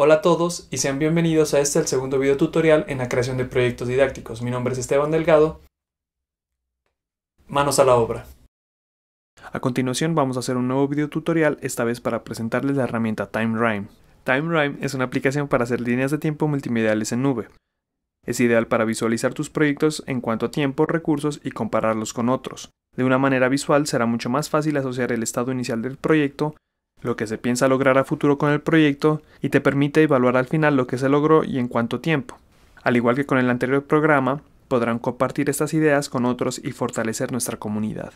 Hola a todos y sean bienvenidos a este el segundo video tutorial en la creación de proyectos didácticos. Mi nombre es Esteban Delgado. Manos a la obra. A continuación vamos a hacer un nuevo video tutorial, esta vez para presentarles la herramienta TimeRime. TimeRime es una aplicación para hacer líneas de tiempo multimediales en nube. Es ideal para visualizar tus proyectos en cuanto a tiempo, recursos y compararlos con otros. De una manera visual será mucho más fácil asociar el estado inicial del proyecto lo que se piensa lograr a futuro con el proyecto y te permite evaluar al final lo que se logró y en cuánto tiempo. Al igual que con el anterior programa, podrán compartir estas ideas con otros y fortalecer nuestra comunidad.